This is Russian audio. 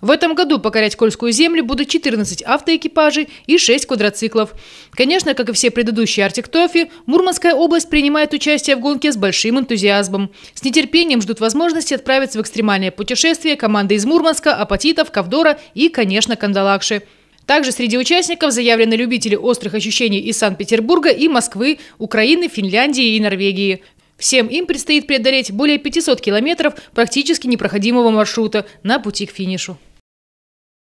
В этом году покорять Кольскую землю будут 14 автоэкипажей и 6 квадроциклов. Конечно, как и все предыдущие Arctic Мурманская область принимает участие в гонке с большим энтузиазмом. С нетерпением ждут возможности отправиться в экстремальное путешествие команды из Мурманска, Апатитов, Ковдора и, конечно, Кандалакши. Также среди участников заявлены любители острых ощущений из Санкт-Петербурга и Москвы, Украины, Финляндии и Норвегии. Всем им предстоит преодолеть более 500 километров практически непроходимого маршрута на пути к финишу.